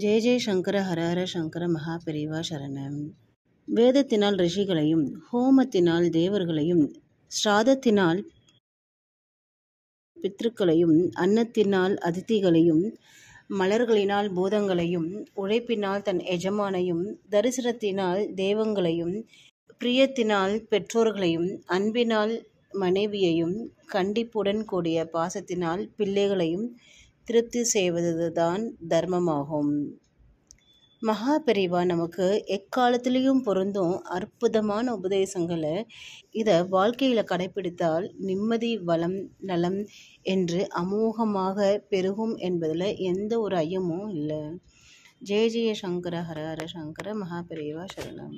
ஜெய ஜெய சங்கர ஹரஹர சங்கர மகாபெரிவா சரணம் வேதத்தினால் ரிஷிகளையும் ஹோமத்தினால் தேவர்களையும் ஸ்ராதத்தினால் பித்ருக்களையும் அன்னத்தினால் அதித்திகளையும் மலர்களினால் பூதங்களையும் உழைப்பினால் தன் எஜமானையும் தரிசனத்தினால் தேவங்களையும் பிரியத்தினால் பெற்றோர்களையும் அன்பினால் மனைவியையும் கண்டிப்புடன் கூடிய பாசத்தினால் பிள்ளைகளையும் திருப்தி செய்வதுதான் தர்மமாகும் மகா பெரிவா நமக்கு எக்காலத்திலையும் பொருந்தும் அற்புதமான உபதேசங்களை இதை வாழ்க்கையில் கடைபிடித்தால் நிம்மதி வளம் நலம் என்று அமோகமாக பெருகும் என்பதில் எந்த ஒரு ஐயமும் இல்லை ஜெய ஜெய சங்கர ஹரஹர சங்கர மகா பெரியவா சரணம்